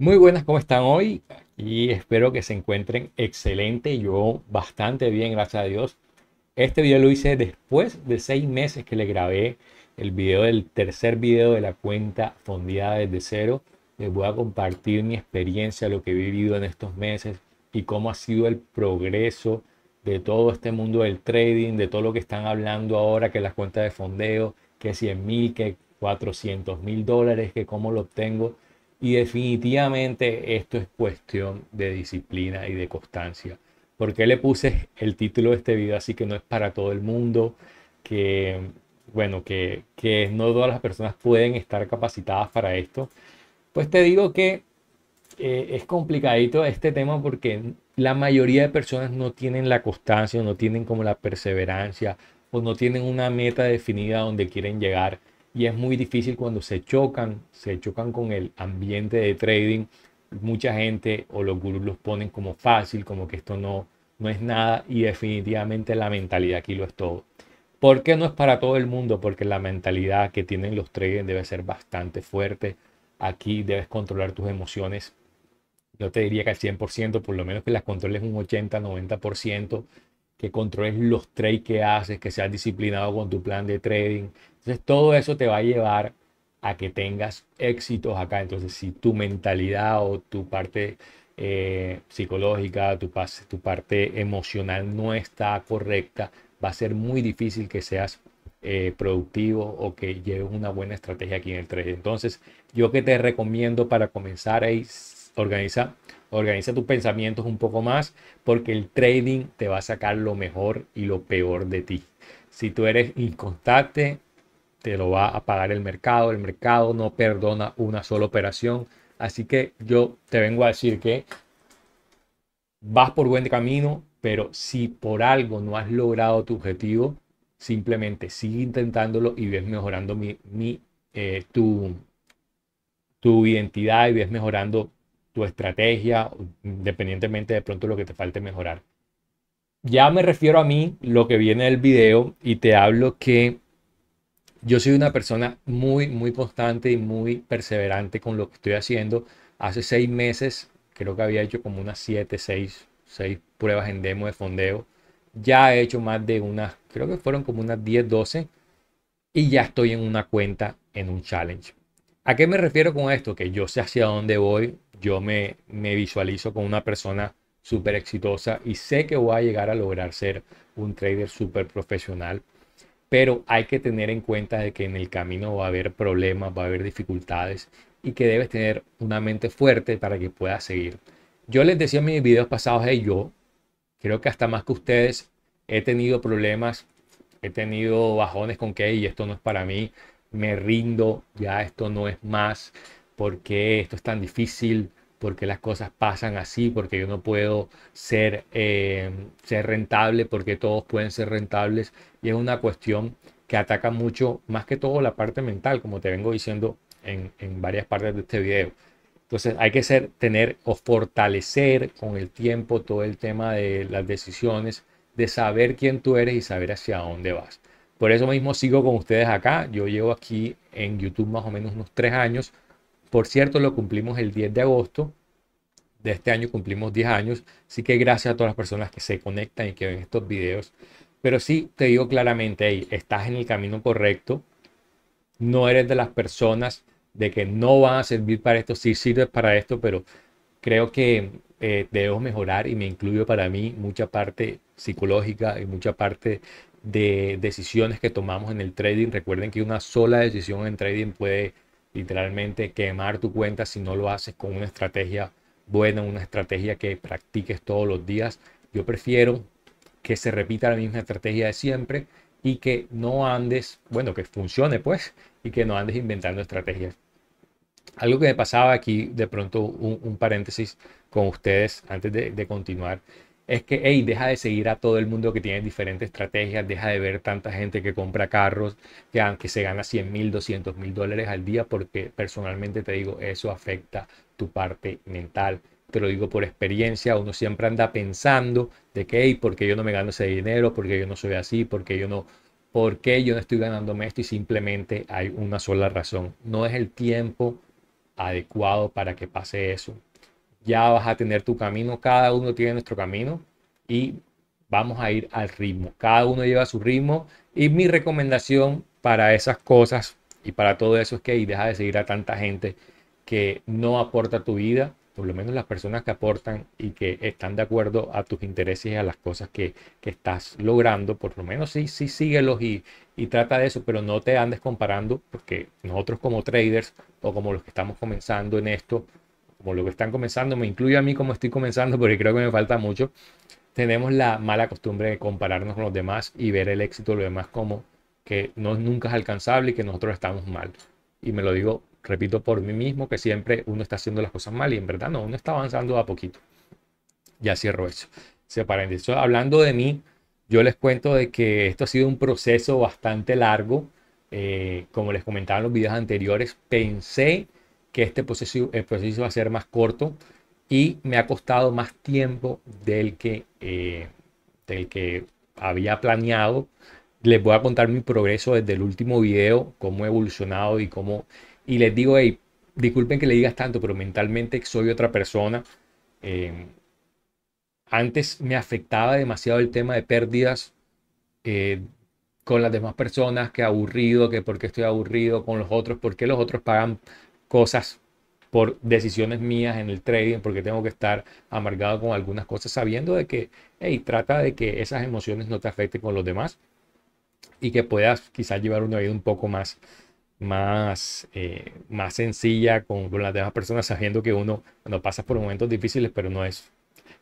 Muy buenas, ¿cómo están hoy? Y espero que se encuentren excelente, yo bastante bien, gracias a Dios. Este video lo hice después de seis meses que le grabé el video del tercer video de la cuenta fondeada desde cero. Les voy a compartir mi experiencia, lo que he vivido en estos meses y cómo ha sido el progreso de todo este mundo del trading, de todo lo que están hablando ahora, que las cuentas de fondeo, que 100 mil, que 400 mil dólares, que cómo lo obtengo y definitivamente esto es cuestión de disciplina y de constancia. Porque le puse el título de este video así que no es para todo el mundo, que bueno, que, no todas las personas pueden estar capacitadas para esto. Pues te digo que eh, es complicadito este tema porque la mayoría de personas no tienen la constancia, no tienen como la perseverancia o no tienen una meta definida donde quieren llegar y es muy difícil cuando se chocan, se chocan con el ambiente de trading. Mucha gente o los gurús los ponen como fácil, como que esto no, no es nada y definitivamente la mentalidad aquí lo es todo. ¿Por qué no es para todo el mundo? Porque la mentalidad que tienen los traders debe ser bastante fuerte. Aquí debes controlar tus emociones. Yo te diría que al 100%, por lo menos que las controles un 80, 90% que controles los trades que haces, que seas disciplinado con tu plan de trading. Entonces todo eso te va a llevar a que tengas éxitos acá. Entonces si tu mentalidad o tu parte eh, psicológica, tu, parte emocional no está correcta, va a ser muy difícil que seas eh, productivo o que lleves una buena estrategia aquí en el trade. Entonces yo que te recomiendo para comenzar ahí... Organiza, organiza tus pensamientos un poco más porque el trading te va a sacar lo mejor y lo peor de ti. Si tú eres inconstante, te lo va a pagar el mercado. El mercado no perdona una sola operación. Así que yo te vengo a decir que vas por buen camino, pero si por algo no has logrado tu objetivo, simplemente sigue intentándolo y ves mejorando mi, mi eh, tu, tu identidad y ves mejorando tu estrategia, independientemente de pronto lo que te falte mejorar. Ya me refiero a mí, lo que viene del video, y te hablo que yo soy una persona muy, muy constante y muy perseverante con lo que estoy haciendo. Hace seis meses, creo que había hecho como unas siete, seis, seis pruebas en demo de fondeo. Ya he hecho más de unas, creo que fueron como unas 10, 12. Y ya estoy en una cuenta en un challenge. ¿A qué me refiero con esto? Que yo sé hacia dónde voy, yo me, visualizo como una persona súper exitosa y sé que voy a llegar a lograr ser un trader súper profesional, pero hay que tener en cuenta de que en el camino va a haber problemas, va a haber dificultades y que debes tener una mente fuerte para que puedas seguir. Yo les decía en mis videos pasados, yo creo que hasta más que ustedes he tenido problemas, he tenido bajones con que, y esto no es para mí, me rindo, ya esto no es más por qué esto es tan difícil, por qué las cosas pasan así, porque yo no puedo ser, eh, ser rentable, porque todos pueden ser rentables. Y es una cuestión que ataca mucho, más que todo, la parte mental, como te vengo diciendo en, en varias partes de este video. Entonces hay que ser, tener o fortalecer con el tiempo todo el tema de las decisiones, de saber quién tú eres y saber hacia dónde vas. Por eso mismo sigo con ustedes acá. Yo llevo aquí en YouTube más o menos unos tres años por cierto, lo cumplimos el 10 de agosto de este año, cumplimos 10 años, así que gracias a todas las personas que se conectan y que ven estos videos. Pero sí te digo claramente, estás en el camino correcto, no eres de las personas de que no van a servir para esto, sí sirves para esto, pero creo que eh, debemos mejorar y me incluyo para mí mucha parte psicológica y mucha parte de decisiones que tomamos en el trading. Recuerden que una sola decisión en trading puede literalmente quemar tu cuenta si no lo haces con una estrategia buena, una estrategia que practiques todos los días. Yo prefiero que se repita la misma estrategia de siempre y que no andes, bueno, que funcione pues, y que no andes inventando estrategias. Algo que me pasaba aquí, de pronto un, paréntesis con ustedes antes de continuar, es que, hey, deja de seguir a todo el mundo que tiene diferentes estrategias, deja de ver tanta gente que compra carros, que, aunque ah, se gana 100 mil, 200 mil dólares al día, porque personalmente te digo, eso afecta tu parte mental. Te lo digo por experiencia, uno siempre anda pensando de que, hey, porque yo no me gano ese dinero, porque yo no soy así, porque yo no, por qué yo no estoy ganándome esto y simplemente hay una sola razón. No es el tiempo adecuado para que pase eso ya vas a tener tu camino, cada uno tiene nuestro camino y vamos a ir al ritmo. Cada uno lleva su ritmo y mi recomendación para esas cosas y para todo eso es que deja de seguir a tanta gente que no aporta tu vida, por lo menos las personas que aportan y que están de acuerdo a tus intereses y a las cosas que, que estás logrando, por lo menos sí, sí síguelos y, y trata de eso, pero no te andes comparando porque nosotros como traders o como los que estamos comenzando en esto, como lo que están comenzando, me incluyo a mí como estoy comenzando porque creo que me falta mucho, tenemos la mala costumbre de compararnos con los demás y ver el éxito de los demás como que no, nunca es alcanzable y que nosotros estamos mal. Y me lo digo, repito, por mí mismo, que siempre uno está haciendo las cosas mal y en verdad no, uno está avanzando a poquito. Ya cierro eso. hablando de mí, yo les cuento de que esto ha sido un proceso bastante largo. Eh, como les comentaba en los videos anteriores, pensé que este proceso, va a ser más corto y me ha costado más tiempo del que, eh, del que había planeado. Les voy a contar mi progreso desde el último video, cómo he evolucionado y cómo... Y les digo, hey, disculpen que le digas tanto, pero mentalmente soy otra persona. Eh, antes me afectaba demasiado el tema de pérdidas eh, con las demás personas, que aburrido, que por qué estoy aburrido con los otros, por qué los otros pagan cosas por decisiones mías en el trading, porque tengo que estar amargado con algunas cosas, sabiendo de que, hey, trata de que esas emociones no te afecten con los demás y que puedas quizás llevar una vida un poco más, más, eh, más sencilla con, con, las demás personas, sabiendo que uno, cuando pasas por momentos difíciles, pero no es,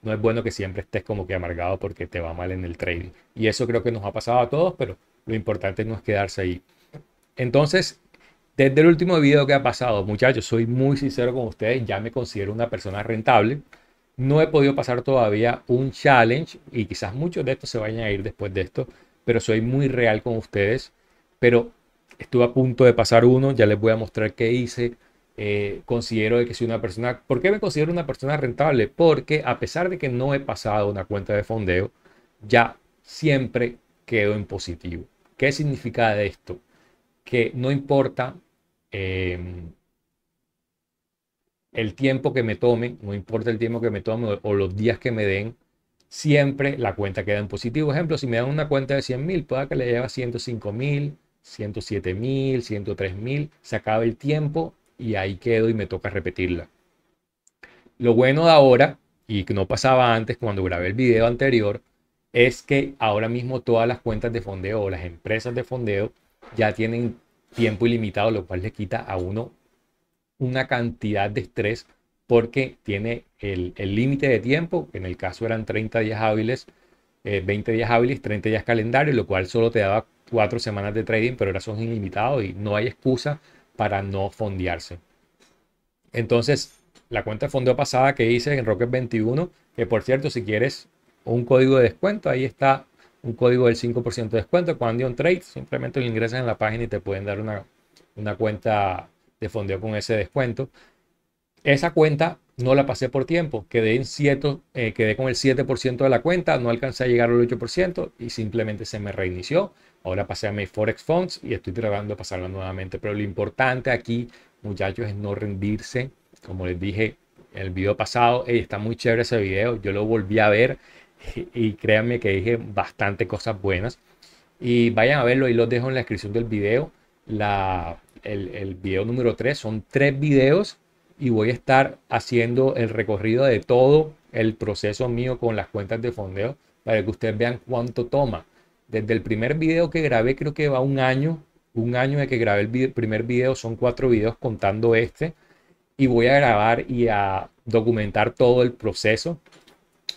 no es bueno que siempre estés como que amargado porque te va mal en el trading. Y eso creo que nos ha pasado a todos, pero lo importante no es quedarse ahí. Entonces, desde el último video que ha pasado, muchachos, soy muy sincero con ustedes, ya me considero una persona rentable. No he podido pasar todavía un challenge y quizás muchos de estos se vayan a ir después de esto, pero soy muy real con ustedes. Pero estuve a punto de pasar uno, ya les voy a mostrar qué hice. Eh, considero que soy una persona, ¿por qué me considero una persona rentable? Porque a pesar de que no he pasado una cuenta de fondeo, ya siempre quedo en positivo. ¿Qué significa esto? Que no importa Em, el tiempo que me tome, no importa el tiempo que me tome o los días que me den, siempre la cuenta queda en positivo. Ejemplo, si me dan una cuenta de 100 mil, pueda que le lleve a 105 mil, 107 mil, 103 mil, se acaba el tiempo y ahí quedo y me toca repetirla. Lo bueno de ahora, y que no pasaba antes cuando grabé el video anterior, es que ahora mismo todas las cuentas de fondeo o las empresas de fondeo ya tienen tiempo ilimitado, lo cual le quita a uno una cantidad de estrés porque tiene el límite de tiempo, en el caso eran 30 días hábiles, 20 eh, días hábiles, 30 días calendario, lo cual solo te daba cuatro semanas de trading, pero ahora son ilimitados y no hay excusa para no fondearse. Entonces, la cuenta de fondeo pasada que hice en Rocket 21, que por cierto, si quieres un código de descuento, ahí está un código del 5% de descuento. Cuando hay un trade, simplemente lo ingresas en la página y te pueden dar una, cuenta de fondeo con ese descuento. Esa cuenta no la pasé por tiempo, quedé, en 7, eh, quedé con el 7% de la cuenta, no alcancé a llegar al 8% y simplemente se me reinició. Ahora pasé a mi Forex Funds y estoy tratando de pasarla nuevamente. Pero lo importante aquí, muchachos, es no rendirse. Como les dije en el video pasado, está muy chévere ese video, yo lo volví a ver y créanme que dije bastante cosas buenas. Y vayan a verlo, y los dejo en la descripción del video. La, el, el video número 3 son tres videos y voy a estar haciendo el recorrido de todo el proceso mío con las cuentas de fondeo para que ustedes vean cuánto toma. Desde el primer video que grabé, creo que va un año, un año de que grabé el primer video, son cuatro videos contando este, y voy a grabar y a documentar todo el proceso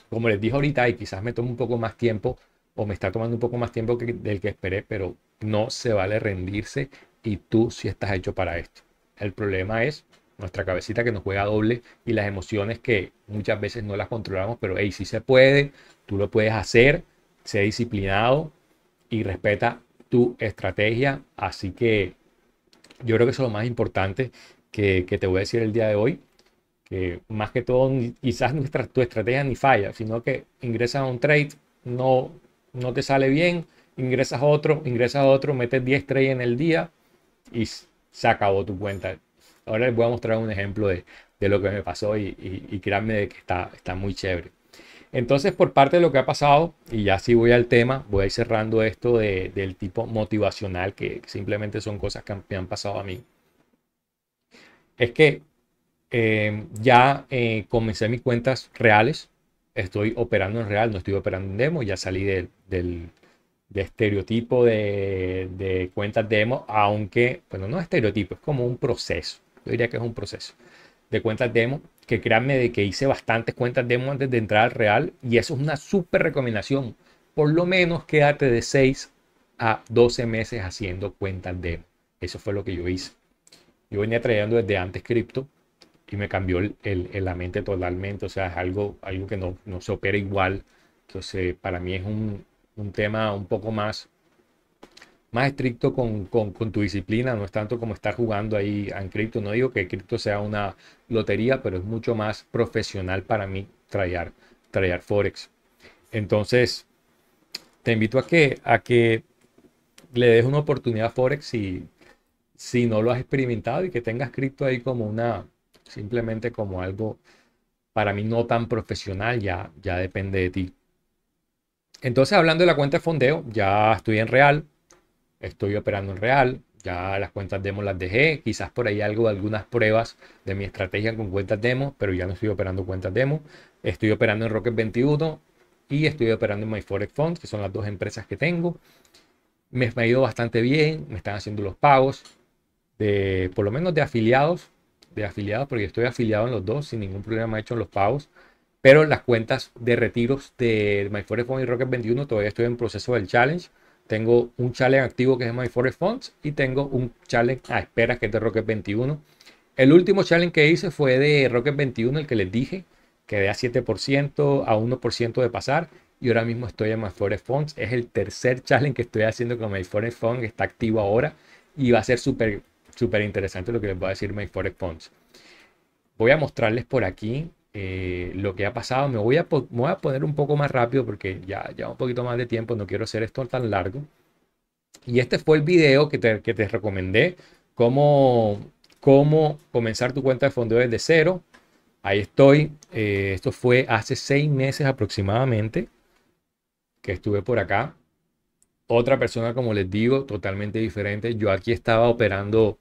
como les dije ahorita, y quizás me tome un poco más tiempo o me está tomando un poco más tiempo del que esperé, pero no se vale rendirse y tú sí estás hecho para esto. El problema es nuestra cabecita que nos juega doble y las emociones que muchas veces no las controlamos, pero hey, sí se puede, tú lo puedes hacer, sé disciplinado y respeta tu estrategia. Así que yo creo que eso es lo más importante que te voy a decir el día de hoy más que todo quizás nuestra, tu estrategia ni falla, sino que ingresas a un trade, no, no te sale bien, ingresas a otro, ingresas a otro, metes 10 trades en el día y se acabó tu cuenta. Ahora les voy a mostrar un ejemplo de, lo que me pasó y, y, créanme que está, está muy chévere. Entonces, por parte de lo que ha pasado, y ya sí voy al tema, voy a ir cerrando esto del tipo motivacional, que simplemente son cosas que me han pasado a mí. Es que eh, ya eh, comencé mis cuentas reales, estoy operando en real, no estoy operando en demo, ya salí del, estereotipo de, cuentas demo, aunque, bueno, no es estereotipo, es como un proceso. Yo diría que es un proceso de cuentas demo, que créanme de que hice bastantes cuentas demo antes de entrar al real y eso es una súper recomendación. Por lo menos quédate de 6 a 12 meses haciendo cuentas demo. Eso fue lo que yo hice. Yo venía trayendo desde antes cripto y me cambió el, la mente totalmente. O sea, es algo, algo que no, se opera igual. Entonces, para mí es un, tema un poco más, más estricto con, con, con, tu disciplina. No es tanto como estar jugando ahí en cripto. No digo que cripto sea una lotería, pero es mucho más profesional para mí traer Forex. Entonces, te invito a que, a que le des una oportunidad a Forex si, si no lo has experimentado y que tengas cripto ahí como una, simplemente como algo para mí no tan profesional, ya, ya depende de ti. Entonces, hablando de la cuenta de fondeo, ya estoy en real, estoy operando en real, ya las cuentas demo las dejé, quizás por ahí algo de algunas pruebas de mi estrategia con cuentas demo, pero ya no estoy operando cuentas demo, estoy operando en Rocket 21 y estoy operando en MyForex que son las dos empresas que tengo. Me, me ha ido bastante bien, me están haciendo los pagos, de, por lo menos de afiliados, afiliado, porque estoy afiliado en los dos, sin ningún problema he hecho los pagos. Pero las cuentas de retiros de Fund y Rocket 21 todavía estoy en proceso del challenge. Tengo un challenge activo que es funds y tengo un challenge a espera que es de Rocket 21. El último challenge que hice fue de Rocket 21, el que les dije, que de a 7%, a 1% de pasar. Y ahora mismo estoy en fonts Es el tercer challenge que estoy haciendo con myforest que está activo ahora y va a ser súper súper interesante lo que les voy a decir Forex Funds. Voy a mostrarles por aquí eh, lo que ha pasado. Me voy, a poner un poco más rápido porque ya lleva un poquito más de tiempo, no quiero hacer esto tan largo. Y este fue el video que te, que te recomendé, cómo, cómo comenzar tu cuenta de fondeo desde cero. Ahí estoy. Eh, esto fue hace seis meses aproximadamente que estuve por acá. Otra persona, como les digo, totalmente diferente. Yo aquí estaba operando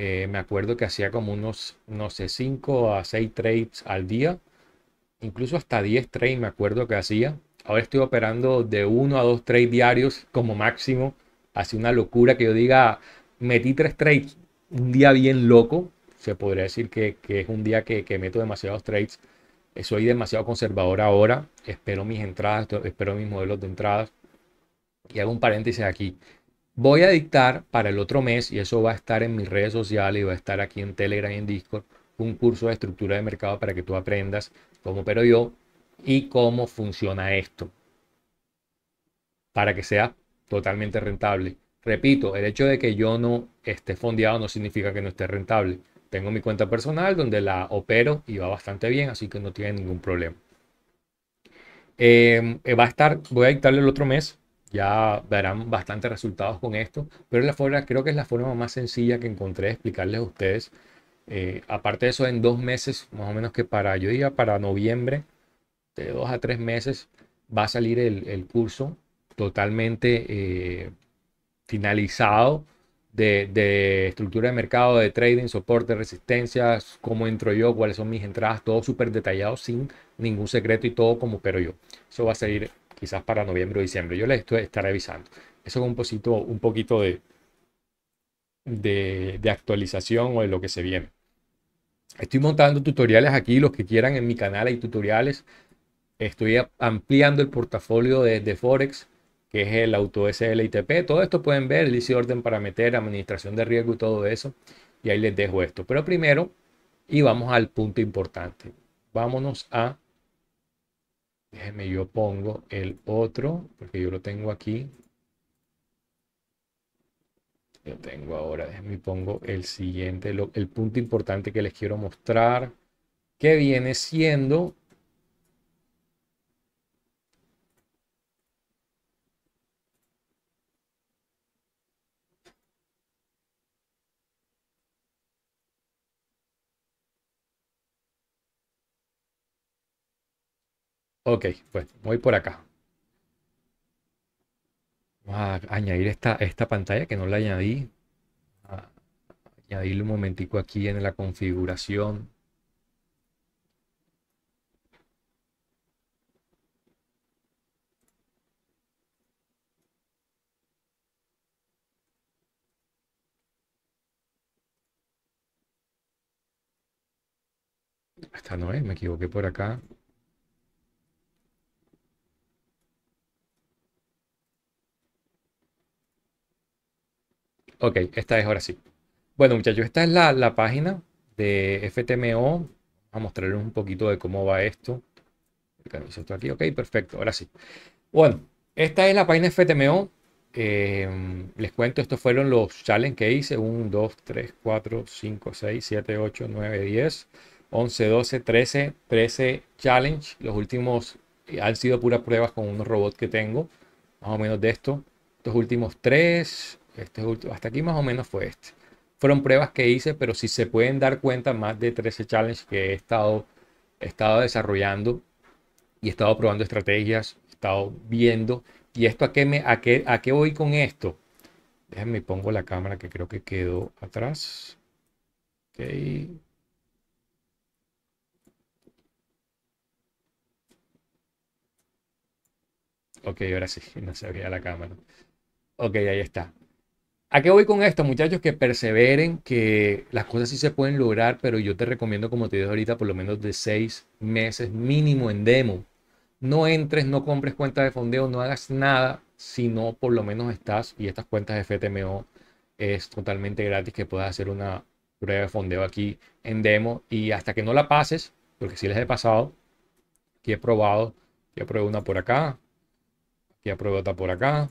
eh, me acuerdo que hacía como unos, no sé, 5 a 6 trades al día. Incluso hasta 10 trades me acuerdo que hacía. Ahora estoy operando de 1 a 2 trades diarios como máximo. Hace una locura que yo diga, metí 3 trades, un día bien loco. Se podría decir que, es un día que, que, meto demasiados trades. Eh, soy demasiado conservador ahora. Espero mis entradas, espero mis modelos de entradas. Y hago un paréntesis aquí. Voy a dictar para el otro mes, y eso va a estar en mis redes sociales y va a estar aquí en Telegram y en Discord, un curso de estructura de mercado para que tú aprendas cómo opero yo y cómo funciona esto. Para que sea totalmente rentable. Repito, el hecho de que yo no esté fondeado no significa que no esté rentable. Tengo mi cuenta personal donde la opero y va bastante bien, así que no tiene ningún problema. Eh, va a estar, voy a dictarle el otro mes ya verán bastantes resultados con esto, pero la forma, creo que es la forma más sencilla que encontré de explicarles a ustedes. Eh, aparte de eso, en dos meses, más o menos que para, yo diría para noviembre, de dos a tres meses, va a salir el, curso totalmente eh, finalizado de, estructura de mercado, de trading, soporte, resistencias, cómo entro yo, cuáles son mis entradas, todo súper detallado sin ningún secreto y todo como pero yo. Eso va a salir quizás para noviembre o diciembre. Yo les estoy, revisando. avisando. Eso es un poquito, de, de, actualización o de lo que se viene. Estoy montando tutoriales aquí, los que quieran en mi canal hay tutoriales. Estoy ampliando el portafolio de, Forex, que es el auto SL Todo esto pueden ver, el ICI orden para meter, administración de riesgo y todo eso. Y ahí les dejo esto. Pero primero, y vamos al punto importante. Vámonos a Déjenme, yo pongo el otro, porque yo lo tengo aquí. Yo tengo ahora, déjenme pongo el siguiente, el punto importante que les quiero mostrar, que viene siendo Ok, pues voy por acá. Vamos a añadir esta, esta pantalla que no la añadí. A añadirle un momentico aquí en la configuración. Esta no es, me equivoqué por acá. Ok, esta es ahora sí. Bueno, muchachos, esta es la, página de FTMO. Vamos a mostrarles un poquito de cómo va esto. esto aquí. Ok, perfecto, ahora sí. Bueno, esta es la página de FTMO. Eh, les cuento, estos fueron los challenges que hice. 1, 2, 3, 4, 5, 6, 7, 8, 9, 10, 11, 12, 13, 13 challenge. Los últimos eh, han sido puras pruebas con unos robots que tengo, más o menos de esto. Estos últimos tres, este hasta aquí más o menos fue este. Fueron pruebas que hice, pero si se pueden dar cuenta, más de 13 challenges que he estado, he estado desarrollando y he estado probando estrategias, he estado viendo. ¿Y esto a qué, me, a qué, a qué voy con esto? Déjenme pongo la cámara que creo que quedó atrás. Ok. Ok, ahora sí, no se veía la cámara. Ok, ahí está. ¿A qué voy con esto, muchachos? Que perseveren, que las cosas sí se pueden lograr, pero yo te recomiendo, como te digo ahorita, por lo menos de seis meses mínimo en demo. No entres, no compres cuenta de fondeo, no hagas nada, si no por lo menos estás, y estas cuentas de FTMO es totalmente gratis, que puedas hacer una prueba de fondeo aquí en demo y hasta que no la pases, porque si les he pasado, que he probado, que he una por acá, que he probado otra por acá,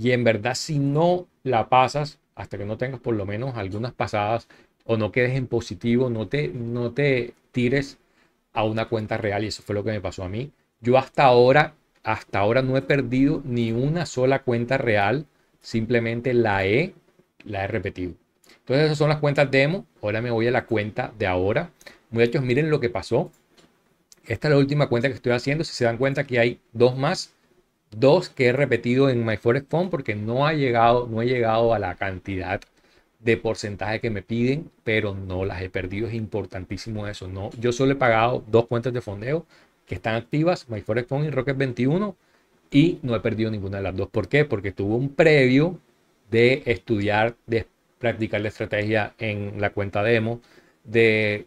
y en verdad, si no la pasas, hasta que no tengas por lo menos algunas pasadas o no quedes en positivo, no te, no te tires a una cuenta real. Y eso fue lo que me pasó a mí. Yo hasta ahora, hasta ahora no he perdido ni una sola cuenta real. Simplemente la he, la he repetido. Entonces esas son las cuentas demo. Ahora me voy a la cuenta de ahora. Muchachos, miren lo que pasó. Esta es la última cuenta que estoy haciendo. Si se dan cuenta que hay dos más, dos que he repetido en MyForexFund porque no, ha llegado, no he llegado a la cantidad de porcentaje que me piden, pero no las he perdido. Es importantísimo eso. No, yo solo he pagado dos cuentas de fondeo que están activas, MyForexFund y Rocket21, y no he perdido ninguna de las dos. ¿Por qué? Porque tuve un previo de estudiar, de practicar la estrategia en la cuenta demo, de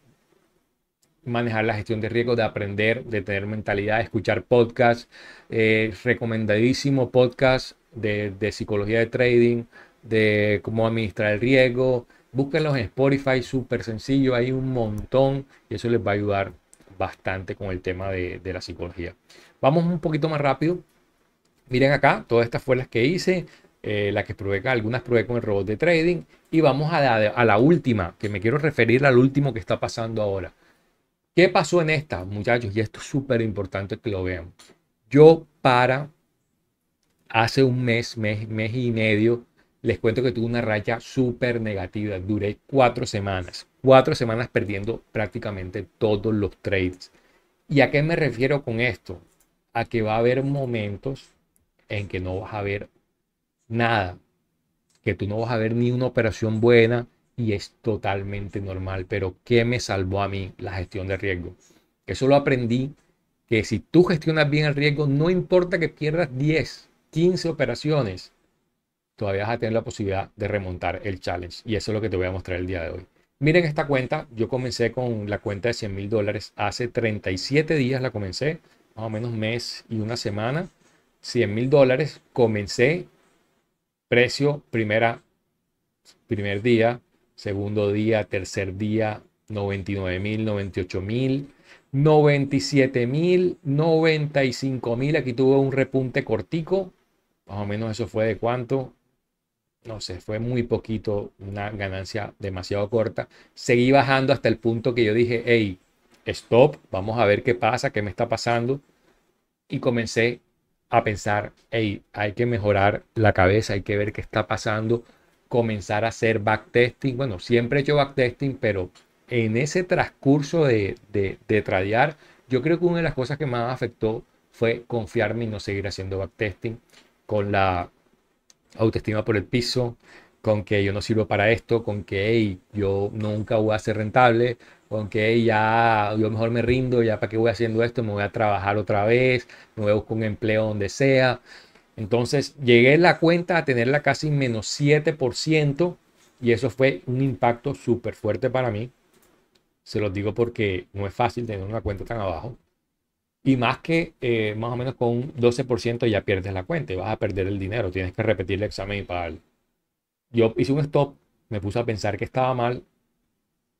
manejar la gestión de riesgo, de aprender, de tener mentalidad, escuchar podcasts, eh, recomendadísimo podcast de, psicología de trading, de cómo administrar el riesgo. Búsquenlos en Spotify, súper sencillo, hay un montón y eso les va a ayudar bastante con el tema de, la psicología. Vamos un poquito más rápido. Miren acá, todas estas fueron las que hice. Eh, las que probé, algunas probé con el robot de trading. Y vamos a a la última, que me quiero referir al último que está pasando ahora. ¿Qué pasó en esta, muchachos? Y esto es súper importante que lo vean. Yo para hace un mes, mes, mes y medio, les cuento que tuve una raya súper negativa. Duré cuatro semanas. Cuatro semanas perdiendo prácticamente todos los trades. ¿Y a qué me refiero con esto? A que va a haber momentos en que no vas a ver nada. Que tú no vas a ver ni una operación buena, y es totalmente normal. Pero ¿qué me salvó a mí? La gestión de riesgo. Eso lo aprendí, que si tú gestionas bien el riesgo, no importa que pierdas 10, 15 operaciones, todavía vas a tener la posibilidad de remontar el challenge. Y eso es lo que te voy a mostrar el día de hoy. Miren esta cuenta, yo comencé con la cuenta de 100 mil dólares hace 37 días, la comencé, más o menos mes y una semana, 100 mil dólares, comencé, precio, primera, primer día, segundo día, tercer día, 99 mil, 98 mil, 97 mil, 95 mil. Aquí tuvo un repunte cortico, más o menos eso fue de cuánto. No sé, fue muy poquito, una ganancia demasiado corta. Seguí bajando hasta el punto que yo dije, hey, stop, vamos a ver qué pasa, qué me está pasando. Y comencé a pensar, hey, hay que mejorar la cabeza, hay que ver qué está pasando, comenzar a hacer backtesting. Bueno, siempre he hecho backtesting, pero en ese transcurso de, de, tradear, yo creo que una de las cosas que más afectó fue confiarme y no seguir haciendo backtesting con la autoestima por el piso, con que yo no sirvo para esto, con que yo nunca voy a ser rentable, con que ya yo mejor me rindo, ya para qué voy haciendo esto, me voy a trabajar otra vez, me voy a buscar un empleo donde sea. Entonces llegué la cuenta a tenerla casi menos 7% y eso fue un impacto súper fuerte para mí. Se los digo porque no es fácil tener una cuenta tan abajo. Y más que eh, más o menos con un 12% ya pierdes la cuenta y vas a perder el dinero. Tienes que repetir el examen y pagar. Yo hice un stop, me puse a pensar que estaba mal.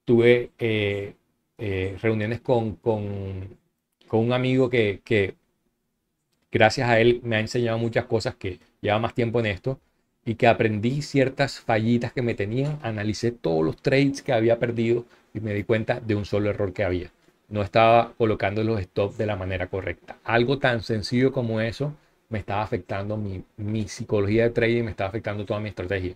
Tuve eh, eh, reuniones con, con, un amigo que, que gracias a él me ha enseñado muchas cosas que lleva más tiempo en esto y que aprendí ciertas fallitas que me tenían, analicé todos los trades que había perdido y me di cuenta de un solo error que había. No estaba colocando los stops de la manera correcta. Algo tan sencillo como eso me estaba afectando mi, psicología de trading, me estaba afectando toda mi estrategia.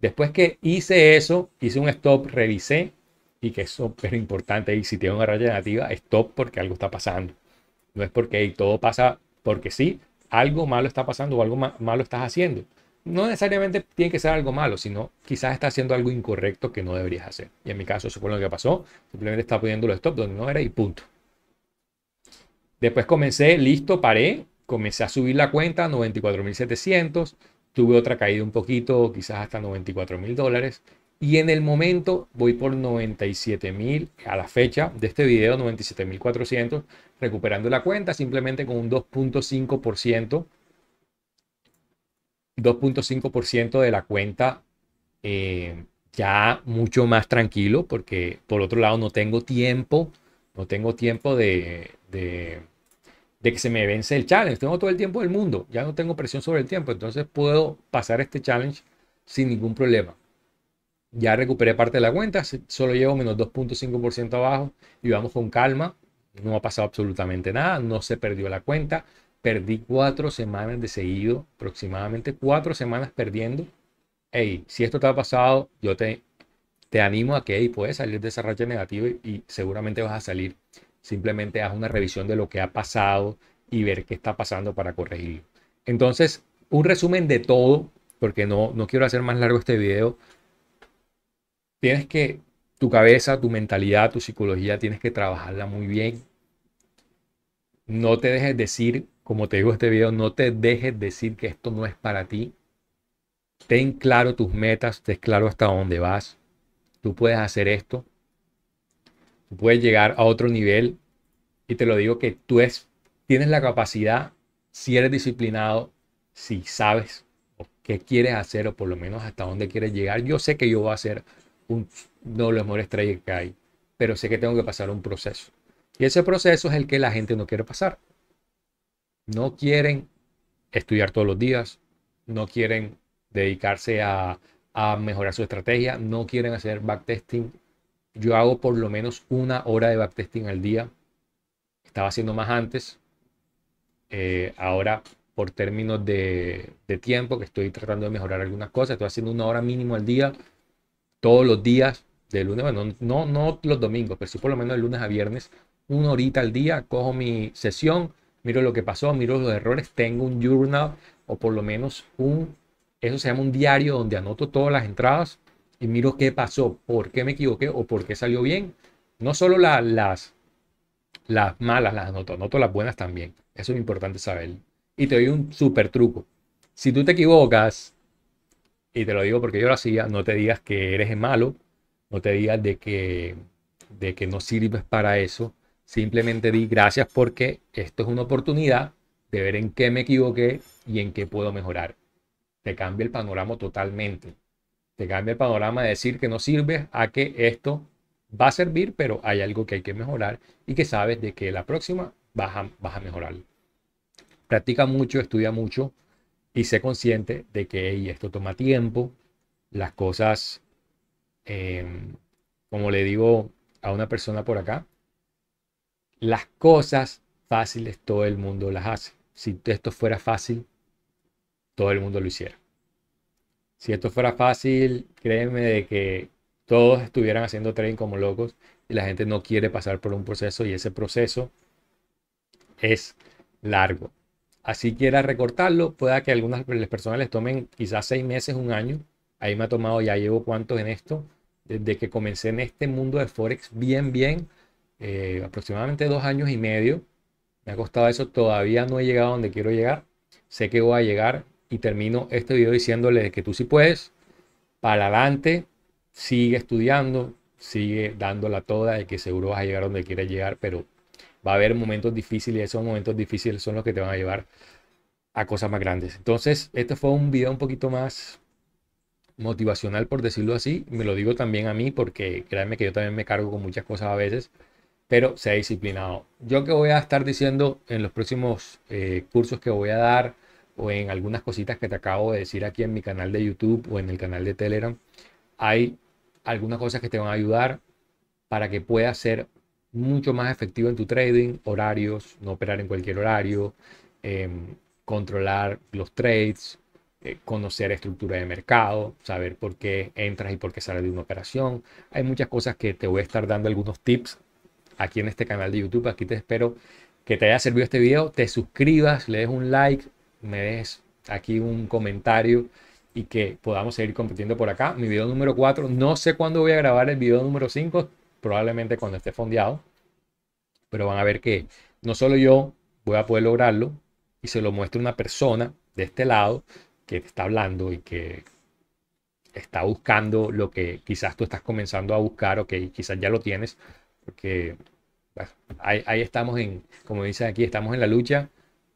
Después que hice eso, hice un stop, revisé y que es súper importante. Y si tiene una raya negativa, stop porque algo está pasando. No es porque todo pasa porque sí, algo malo está pasando o algo malo estás haciendo. No necesariamente tiene que ser algo malo, sino quizás estás haciendo algo incorrecto que no deberías hacer. Y en mi caso, supongo lo que pasó. Simplemente estaba poniendo los stop donde no era y punto. Después comencé, listo, paré. Comencé a subir la cuenta, 94.700. Tuve otra caída un poquito, quizás hasta 94.000 dólares. Y en el momento voy por 97.000 a la fecha de este video, 97.400 recuperando la cuenta simplemente con un 2.5%, 2.5% de la cuenta eh, ya mucho más tranquilo, porque por otro lado no tengo tiempo, no tengo tiempo de, de, de, que se me vence el challenge, tengo todo el tiempo del mundo, ya no tengo presión sobre el tiempo, entonces puedo pasar este challenge sin ningún problema. Ya recuperé parte de la cuenta, solo llevo menos 2.5% abajo y vamos con calma no ha pasado absolutamente nada, no se perdió la cuenta. Perdí cuatro semanas de seguido, aproximadamente cuatro semanas perdiendo. Hey, si esto te ha pasado, yo te, te animo a que hey, puedes salir de esa racha negativa y, seguramente vas a salir. Simplemente haz una revisión de lo que ha pasado y ver qué está pasando para corregirlo. Entonces, un resumen de todo, porque no, no quiero hacer más largo este video. Tienes que tu cabeza, tu mentalidad, tu psicología, tienes que trabajarla muy bien. No te dejes decir, como te digo este video, no te dejes decir que esto no es para ti. Ten claro tus metas, ten claro hasta dónde vas. Tú puedes hacer esto. puedes llegar a otro nivel. Y te lo digo que tú tienes la capacidad, si eres disciplinado, si sabes qué quieres hacer o por lo menos hasta dónde quieres llegar. Yo sé que yo voy a hacer no lo molesta estrella caí. que hay, pero sé que tengo que pasar un proceso. Y ese proceso es el que la gente no quiere pasar. No quieren estudiar todos los días, no quieren dedicarse a, mejorar su estrategia, no quieren hacer backtesting. Yo hago por lo menos una hora de backtesting al día. Estaba haciendo más antes. Eh, ahora, por términos de, de tiempo, que estoy tratando de mejorar algunas cosas, estoy haciendo una hora mínimo al día todos los días, de lunes, bueno, no, no los domingos, pero sí por lo menos de lunes a viernes, una horita al día, cojo mi sesión, miro lo que pasó, miro los errores, tengo un journal o por lo menos un, eso se llama un diario donde anoto todas las entradas y miro qué pasó, por qué me equivoqué o por qué salió bien. No solo las, las malas las anoto, anoto las buenas también. Eso es importante saber. Y te doy un súper truco. Si tú te equivocas y te lo digo porque yo lo hacía, no te digas que eres malo, no te digas de que, de que no sirves para eso, simplemente di gracias porque esto es una oportunidad de ver en qué me equivoqué y en qué puedo mejorar. Te cambia el panorama totalmente. Te cambia el panorama de decir que no sirves a que esto va a servir, pero hay algo que hay que mejorar y que sabes de que la próxima vas a, vas a mejorar. Practica mucho, estudia mucho y sé consciente de que esto toma tiempo, las cosas, em, como le digo a una persona por acá, las cosas fáciles todo el mundo las hace. Si esto fuera fácil, todo el mundo lo hiciera. Si esto fuera fácil, créeme de que todos estuvieran haciendo trading como locos y la gente no quiere pasar por un proceso y ese proceso es largo así quiera recortarlo, pueda que algunas personas les tomen quizás seis meses, un año. Ahí me ha tomado, ya llevo cuántos en esto, desde que comencé en este mundo de Forex bien, bien, eh, aproximadamente dos años y medio. Me ha costado eso, todavía no he llegado a donde quiero llegar. Sé que voy a llegar y termino este video diciéndole que tú sí puedes, para adelante, sigue estudiando, sigue dándola toda y que seguro vas a llegar donde quieres llegar, pero va a haber momentos difíciles y esos momentos difíciles son los que te van a llevar a cosas más grandes. Entonces, este fue un video un poquito más motivacional, por decirlo así. Me lo digo también a mí porque créanme que yo también me cargo con muchas cosas a veces, pero sea disciplinado. Yo que voy a estar diciendo en los próximos eh, cursos que voy a dar o en algunas cositas que te acabo de decir aquí en mi canal de YouTube o en el canal de Telegram, hay algunas cosas que te van a ayudar para que puedas ser mucho más efectivo en tu trading, horarios, no operar en cualquier horario, em, controlar los trades, eh, conocer estructura de mercado, saber por qué entras y por qué sales de una operación. Hay muchas cosas que te voy a estar dando algunos tips aquí en este canal de YouTube. Aquí te espero que te haya servido este video, te suscribas, le des un like, me des aquí un comentario y que podamos seguir compitiendo por acá. Mi video número 4, no sé cuándo voy a grabar el video número 5, probablemente cuando esté fondeado, pero van a ver que no solo yo voy a poder lograrlo y se lo muestre una persona de este lado que te está hablando y que está buscando lo que quizás tú estás comenzando a buscar o que quizás ya lo tienes, porque ahí, estamos en, como dicen aquí, estamos en la lucha,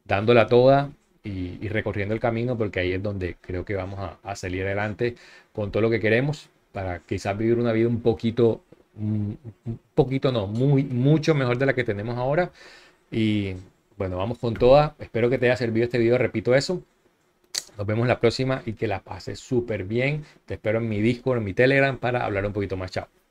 dándola toda y, recorriendo el camino, porque ahí es donde creo que vamos a, a, salir adelante con todo lo que queremos para quizás vivir una vida un poquito un poquito no, muy, mucho mejor de la que tenemos ahora. Y bueno, vamos con toda. Espero que te haya servido este video, repito eso. Nos vemos la próxima y que la pases súper bien. Te espero en mi Discord, en mi Telegram para hablar un poquito más. Chao.